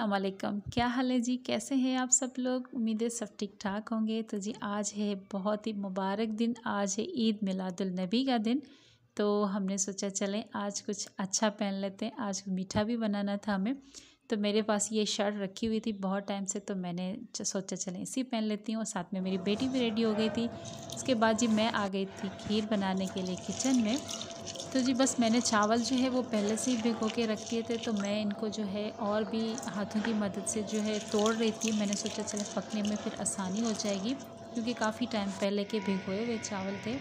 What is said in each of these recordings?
असलकम क्या हाल है जी कैसे हैं आप सब लोग उम्मीदें सब ठीक ठाक होंगे तो जी आज है बहुत ही मुबारक दिन आज है ईद मिलादुलनबी का दिन तो हमने सोचा चलें आज कुछ अच्छा पहन लेते हैं आज मीठा भी बनाना था हमें तो मेरे पास ये शर्ट रखी हुई थी बहुत टाइम से तो मैंने सोचा चलें इसी पहन लेती हूँ और साथ में मेरी बेटी भी रेडी हो गई थी उसके बाद जी मैं आ गई थी खीर बनाने के लिए किचन में तो जी बस मैंने चावल जो है वो पहले से ही भिगो के रख दिए थे तो मैं इनको जो है और भी हाथों की मदद से जो है तोड़ रही थी मैंने सोचा चले पकने में फिर आसानी हो जाएगी क्योंकि काफ़ी टाइम पहले के भिगोए हुए चावल थे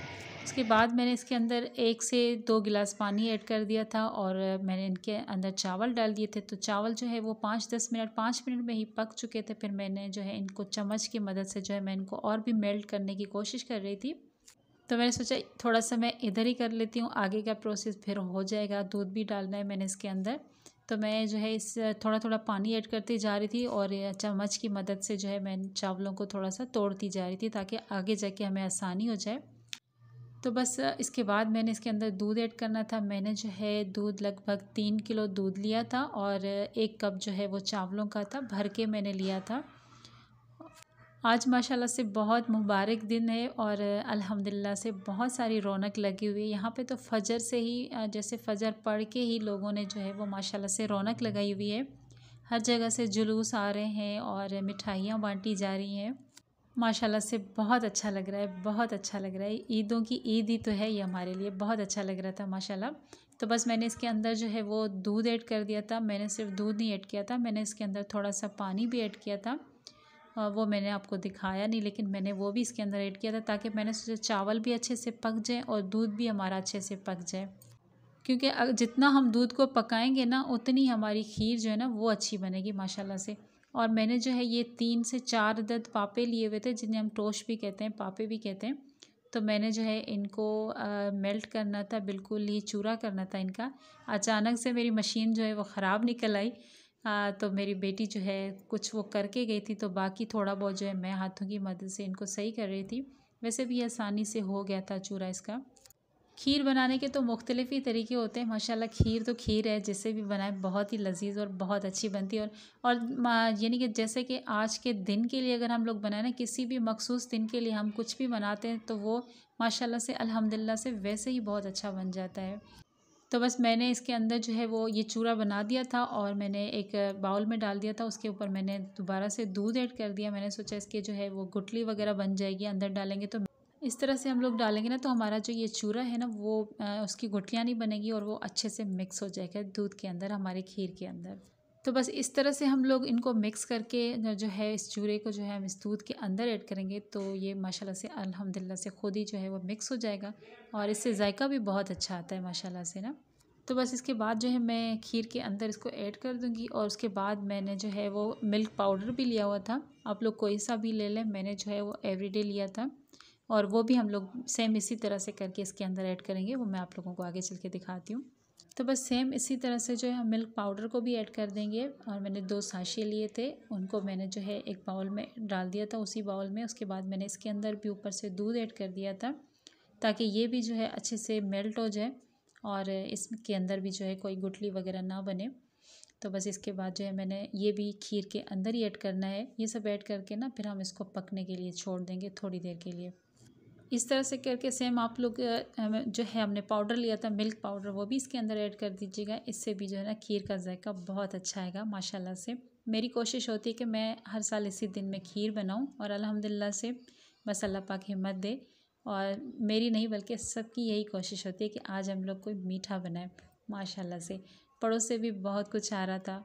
उसके बाद मैंने इसके अंदर एक से दो गिलास पानी ऐड कर दिया था और मैंने इनके अंदर चावल डाल दिए थे तो चावल जो है वो पाँच दस मिनट पाँच मिनट में ही पक चुके थे फिर मैंने जो है इनको चम्मच की मदद से जो है मैं इनको और भी मेल्ट करने की कोशिश कर रही थी तो मैंने सोचा थोड़ा सा मैं इधर ही कर लेती हूँ आगे का प्रोसेस फिर हो जाएगा दूध भी डालना है मैंने इसके अंदर तो मैं जो है इस थोड़ा थोड़ा पानी ऐड करती जा रही थी और चम्मच की मदद से जो है मैं चावलों को थोड़ा सा तोड़ती जा रही थी ताकि आगे जाके हमें आसानी हो जाए तो बस इसके बाद मैंने इसके अंदर दूध ऐड करना था मैंने जो है दूध लगभग तीन किलो दूध लिया था और एक कप जो है वो चावलों का था भर के मैंने लिया था आज माशाल्लाह से बहुत मुबारक दिन है और अल्हम्दुलिल्लाह से बहुत सारी रौनक लगी हुई है यहाँ पे तो फजर से ही जैसे फजर पढ़ के ही लोगों ने जो है वो माशाल्लाह से रौनक लगाई हुई है हर जगह से जुलूस आ रहे हैं और मिठाइयाँ बांटी जा रही हैं माशाल्लाह से बहुत अच्छा लग रहा है बहुत अच्छा लग रहा है ईदों की ईद ही तो है ये हमारे लिए बहुत अच्छा लग रहा था माशाल्लाह तो बस मैंने इसके अंदर जो है वो दूध ऐड कर दिया था मैंने सिर्फ दूध नहीं ऐड किया था मैंने इसके अंदर थोड़ा सा पानी भी ऐड किया था वो मैंने आपको दिखाया नहीं लेकिन मैंने वो भी इसके अंदर ऐड किया था ताकि मैंने सोचा चावल भी अच्छे से पक जाए और दूध भी हमारा अच्छे से पक जाए क्योंकि जितना हम दूध को पकाएंगे ना उतनी हमारी खीर जो है ना वो अच्छी बनेगी माशाल्लाह से और मैंने जो है ये तीन से चार दर्द पापे लिए हुए थे जिन्हें हम टोश भी कहते हैं पापे भी कहते हैं तो मैंने जो है इनको आ, मेल्ट करना था बिल्कुल ही चूरा करना था इनका अचानक से मेरी मशीन जो है वो ख़राब निकल आई आ, तो मेरी बेटी जो है कुछ वो करके गई थी तो बाकी थोड़ा बहुत जो है मैं हाथों की मदद से इनको सही कर रही थी वैसे भी आसानी से हो गया था चूरा इसका खीर बनाने के तो मुख्तलिफ ही तरीके होते हैं माशाल्लाह खीर तो खीर है जिसे भी बनाए बहुत ही लजीज और बहुत अच्छी बनती है और और यानी कि जैसे कि आज के दिन के लिए अगर हम लोग बनाए ना किसी भी मखसूस दिन के लिए हम कुछ भी बनाते हैं तो वो माशाल्लाह से अल्हम्दुलिल्लाह से वैसे ही बहुत अच्छा बन जाता है तो बस मैंने इसके अंदर जो है वो ये चूरा बना दिया था और मैंने एक बाउल में डाल दिया था उसके ऊपर मैंने दोबारा से दूध ऐड कर दिया मैंने सोचा इसके जो है वो गुटली वगैरह बन जाएगी अंदर डालेंगे तो इस तरह से हम लोग डालेंगे ना तो हमारा जो ये चूरा है ना वो उसकी गुटलियाँ नहीं बनेगी और वो अच्छे से मिक्स हो जाएगा दूध के अंदर हमारे खीर के अंदर तो बस इस तरह से हम लोग इनको मिक्स करके जो है इस चूरे को जो है हम इस दूध के अंदर ऐड करेंगे तो ये माशाल्लाह से अल्हम्दुलिल्लाह से खुद ही जो है वो मिक्स हो जाएगा और इससे जायका भी बहुत अच्छा आता है माशाल्लाह से ना तो बस इसके बाद जो है मैं खीर के अंदर इसको ऐड कर दूंगी और उसके बाद मैंने जो है वो मिल्क पाउडर भी लिया हुआ था आप लोग कोई सा भी ले लें मैंने जो है वो डे लिया था और वो भी हम लोग सेम इसी तरह से करके इसके अंदर ऐड करेंगे वो मैं आप लोगों को आगे चल के दिखाती हूँ तो बस सेम इसी तरह से जो है हम मिल्क पाउडर को भी ऐड कर देंगे और मैंने दो साशे लिए थे उनको मैंने जो है एक बाउल में डाल दिया था उसी बाउल में उसके बाद मैंने इसके अंदर भी ऊपर से दूध ऐड कर दिया था ताकि ये भी जो है अच्छे से मेल्ट हो जाए और इसके अंदर भी जो है कोई गुटली वगैरह ना बने तो बस इसके बाद जो है मैंने ये भी खीर के अंदर ही ऐड करना है ये सब ऐड करके ना फिर हम इसको पकने के लिए छोड़ देंगे थोड़ी देर के लिए इस तरह से करके सेम आप लोग जो है हमने पाउडर लिया था मिल्क पाउडर वो भी इसके अंदर ऐड कर दीजिएगा इससे भी जो है ना खीर का जायका बहुत अच्छा आएगा माशाल्लाह से मेरी कोशिश होती है कि मैं हर साल इसी दिन में खीर बनाऊं और अल्हम्दुलिल्लाह से बस अल्लाह पाक हिम्मत दे और मेरी नहीं बल्कि सबकी यही कोशिश होती है कि आज हम लोग कोई मीठा बनाएं माशाल्लाह से पड़ोस से भी बहुत कुछ आ रहा था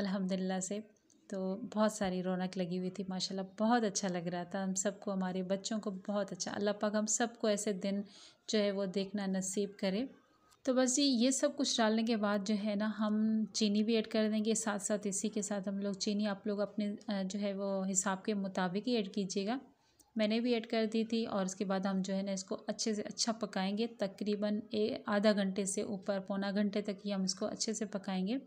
अल्हम्दुलिल्लाह से तो बहुत सारी रौनक लगी हुई थी माशाल्लाह बहुत अच्छा लग रहा था हम सबको हमारे बच्चों को बहुत अच्छा अल्लाह पाक हम सबको ऐसे दिन जो है वो देखना नसीब करे तो बस जी ये सब कुछ डालने के बाद जो है ना हम चीनी भी ऐड कर देंगे साथ साथ इसी के साथ हम लोग चीनी आप लोग अपने जो है वो हिसाब के मुताबिक ही ऐड कीजिएगा मैंने भी ऐड कर दी थी और उसके बाद हम जो है ना इसको अच्छे से अच्छा पकाएंगे तकरीबन आधा घंटे से ऊपर पौना घंटे तक ही हम इसको अच्छे से पकाएंगे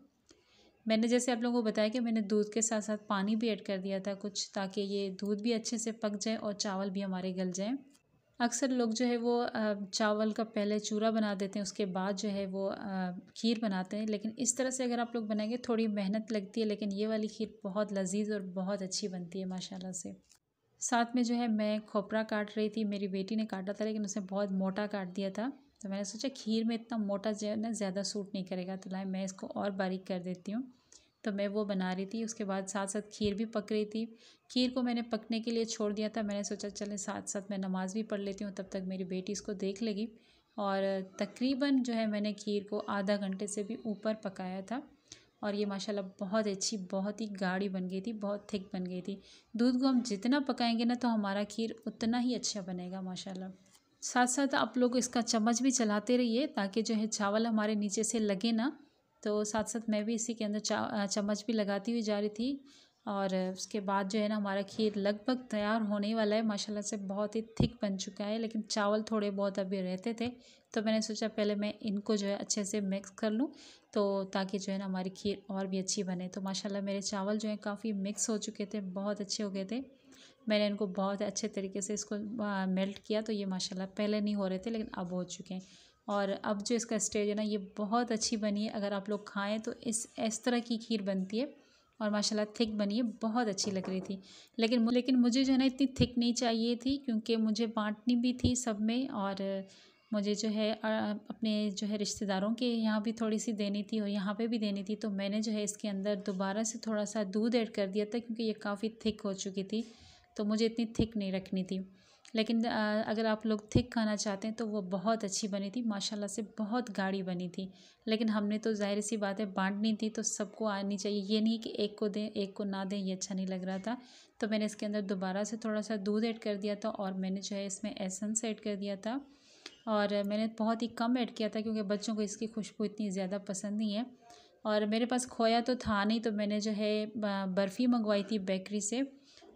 मैंने जैसे आप लोगों को बताया कि मैंने दूध के साथ साथ पानी भी ऐड कर दिया था कुछ ताकि ये दूध भी अच्छे से पक जाए और चावल भी हमारे गल जाएँ अक्सर लोग जो है वो चावल का पहले चूरा बना देते हैं उसके बाद जो है वो खीर बनाते हैं लेकिन इस तरह से अगर आप लोग बनाएंगे थोड़ी मेहनत लगती है लेकिन ये वाली खीर बहुत लजीज और बहुत अच्छी बनती है माशाल्लाह से साथ में जो है मैं खोपरा काट रही थी मेरी बेटी ने काटा था लेकिन उसने बहुत मोटा काट दिया था तो मैंने सोचा खीर में इतना मोटा जो है ना ज़्यादा सूट नहीं करेगा तो लाए मैं इसको और बारीक कर देती हूँ तो मैं वो बना रही थी उसके बाद साथ साथ खीर भी पक रही थी खीर को मैंने पकने के लिए छोड़ दिया था मैंने सोचा चलें साथ साथ मैं नमाज़ भी पढ़ लेती हूँ तब तक मेरी बेटी इसको देख लेगी और तकरीबन जो है मैंने खीर को आधा घंटे से भी ऊपर पकाया था और ये माशाल्लाह बहुत अच्छी बहुत ही गाढ़ी बन गई थी बहुत थिक बन गई थी दूध को हम जितना पकाएंगे ना तो हमारा खीर उतना ही अच्छा बनेगा माशाल्लाह साथ साथ आप लोग इसका चम्मच भी चलाते रहिए ताकि जो है चावल हमारे नीचे से लगे ना तो साथ साथ मैं भी इसी के अंदर चम्मच भी लगाती हुई जा रही थी और उसके बाद जो है ना हमारा खीर लगभग तैयार होने वाला है माशाल्लाह से बहुत ही थिक बन चुका है लेकिन चावल थोड़े बहुत अभी रहते थे तो मैंने सोचा पहले मैं इनको जो है अच्छे से मिक्स कर लूँ तो ताकि जो है ना हमारी खीर और भी अच्छी बने तो माशाल्लाह मेरे चावल जो है काफ़ी मिक्स हो चुके थे बहुत अच्छे हो गए थे मैंने इनको बहुत अच्छे तरीके से इसको मेल्ट किया तो ये माशाल्लाह पहले नहीं हो रहे थे लेकिन अब हो चुके हैं और अब जो इसका स्टेज है ना ये बहुत अच्छी बनी है अगर आप लोग खाएं तो इस इस तरह की खीर बनती है और माशाल्लाह थिक बनी है बहुत अच्छी लग रही थी लेकिन लेकिन मुझे जो है ना इतनी थिक नहीं चाहिए थी क्योंकि मुझे बांटनी भी थी सब में और मुझे जो है अपने जो है रिश्तेदारों के यहाँ भी थोड़ी सी देनी थी और यहाँ पे भी देनी थी तो मैंने जो है इसके अंदर दोबारा से थोड़ा सा दूध ऐड कर दिया था क्योंकि ये काफ़ी थिक हो चुकी थी तो मुझे इतनी थिक नहीं रखनी थी लेकिन अगर आप लोग थिक खाना चाहते हैं तो वो बहुत अच्छी बनी थी माशाल्लाह से बहुत गाढ़ी बनी थी लेकिन हमने तो जाहिर सी बात है बांटनी थी तो सबको आनी चाहिए ये नहीं कि एक को दें एक को ना दें ये अच्छा नहीं लग रहा था तो मैंने इसके अंदर दोबारा से थोड़ा सा दूध ऐड कर दिया था और मैंने जो है इसमें एसेंस ऐड कर दिया था और मैंने बहुत ही कम ऐड किया था क्योंकि बच्चों को इसकी खुशबू इतनी ज़्यादा पसंद नहीं है और मेरे पास खोया तो था नहीं तो मैंने जो है बर्फ़ी मंगवाई थी बेकरी से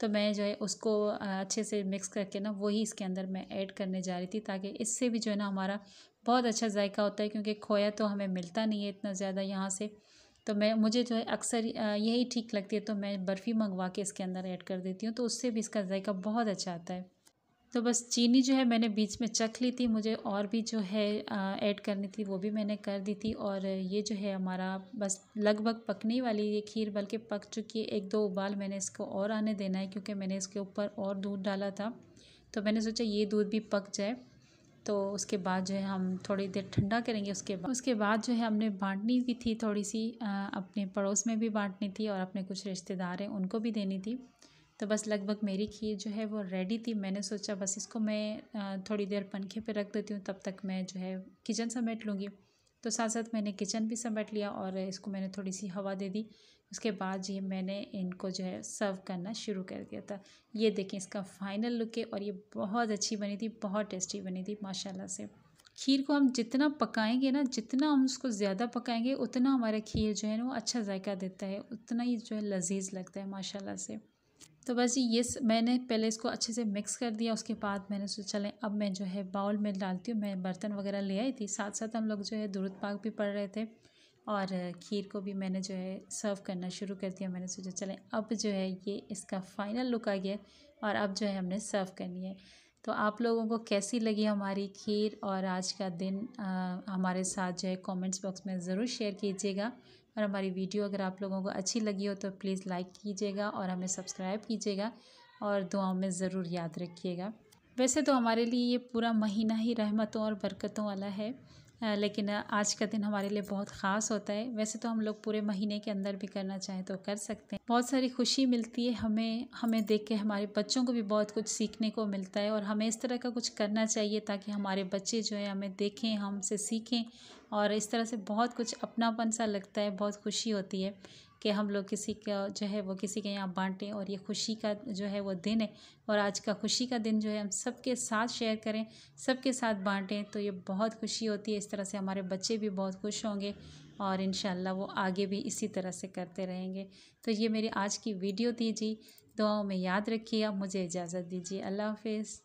तो मैं जो है उसको अच्छे से मिक्स करके ना वही इसके अंदर मैं ऐड करने जा रही थी ताकि इससे भी जो है ना हमारा बहुत अच्छा जायका होता है क्योंकि खोया तो हमें मिलता नहीं है इतना ज़्यादा यहाँ से तो मैं मुझे जो है अक्सर यही ठीक लगती है तो मैं बर्फ़ी मंगवा के इसके अंदर ऐड कर देती हूँ तो उससे भी इसका जायका बहुत अच्छा आता है तो बस चीनी जो है मैंने बीच में चख ली थी मुझे और भी जो है ऐड करनी थी वो भी मैंने कर दी थी और ये जो है हमारा बस लगभग पकने वाली ये खीर बल्कि पक चुकी है एक दो उबाल मैंने इसको और आने देना है क्योंकि मैंने इसके ऊपर और दूध डाला था तो मैंने सोचा ये दूध भी पक जाए तो उसके बाद जो है हम थोड़ी देर ठंडा करेंगे उसके बाद उसके बाद जो है हमने बांटनी भी थी थोड़ी सी अपने पड़ोस में भी बांटनी थी और अपने कुछ रिश्तेदार हैं उनको भी देनी थी तो बस लगभग मेरी खीर जो है वो रेडी थी मैंने सोचा बस इसको मैं थोड़ी देर पंखे पे रख देती हूँ तब तक मैं जो है किचन समेट लूँगी तो साथ साथ मैंने किचन भी समेट लिया और इसको मैंने थोड़ी सी हवा दे दी उसके बाद ये मैंने इनको जो है सर्व करना शुरू कर दिया था ये देखें इसका फाइनल लुक है और ये बहुत अच्छी बनी थी बहुत टेस्टी बनी थी माशाल्लाह से खीर को हम जितना पकाएंगे ना जितना हम उसको ज़्यादा पकाएंगे उतना हमारा खीर जो है ना वो अच्छा जायका देता है उतना ही जो है लजीज लगता है माशाल्लाह से तो बस जी ये मैंने पहले इसको अच्छे से मिक्स कर दिया उसके बाद मैंने सोचा चलें अब मैं जो है बाउल में डालती हूँ मैं बर्तन वगैरह ले आई थी साथ साथ हम लोग जो है दूरत पाक भी पढ़ रहे थे और खीर को भी मैंने जो है सर्व करना शुरू कर दिया मैंने सोचा चलें अब जो है ये इसका फाइनल लुक आ गया और अब जो है हमने सर्व करनी है तो आप लोगों को कैसी लगी हमारी खीर और आज का दिन आ, हमारे साथ जो है कमेंट्स बॉक्स में ज़रूर शेयर कीजिएगा और हमारी वीडियो अगर आप लोगों को अच्छी लगी हो तो प्लीज़ लाइक कीजिएगा और हमें सब्सक्राइब कीजिएगा और दुआओं में ज़रूर याद रखिएगा वैसे तो हमारे लिए ये पूरा महीना ही रहमतों और बरकतों वाला है लेकिन आज का दिन हमारे लिए बहुत ख़ास होता है वैसे तो हम लोग पूरे महीने के अंदर भी करना चाहें तो कर सकते हैं बहुत सारी खुशी मिलती है हमें हमें देख के हमारे बच्चों को भी बहुत कुछ सीखने को मिलता है और हमें इस तरह का कुछ करना चाहिए ताकि हमारे बच्चे जो है हमें देखें हमसे सीखें और इस तरह से बहुत कुछ अपनापन सा लगता है बहुत खुशी होती है कि हम लोग किसी का जो है वो किसी के यहाँ बांटें और ये खुशी का जो है वो दिन है और आज का खुशी का दिन जो है हम सबके साथ शेयर करें सबके साथ बांटें तो ये बहुत खुशी होती है इस तरह से हमारे बच्चे भी बहुत खुश होंगे और इन वो आगे भी इसी तरह से करते रहेंगे तो ये मेरी आज की वीडियो थी जी दुआओं में याद रखिए मुझे इजाज़त दीजिए अल्लाह हाफिज़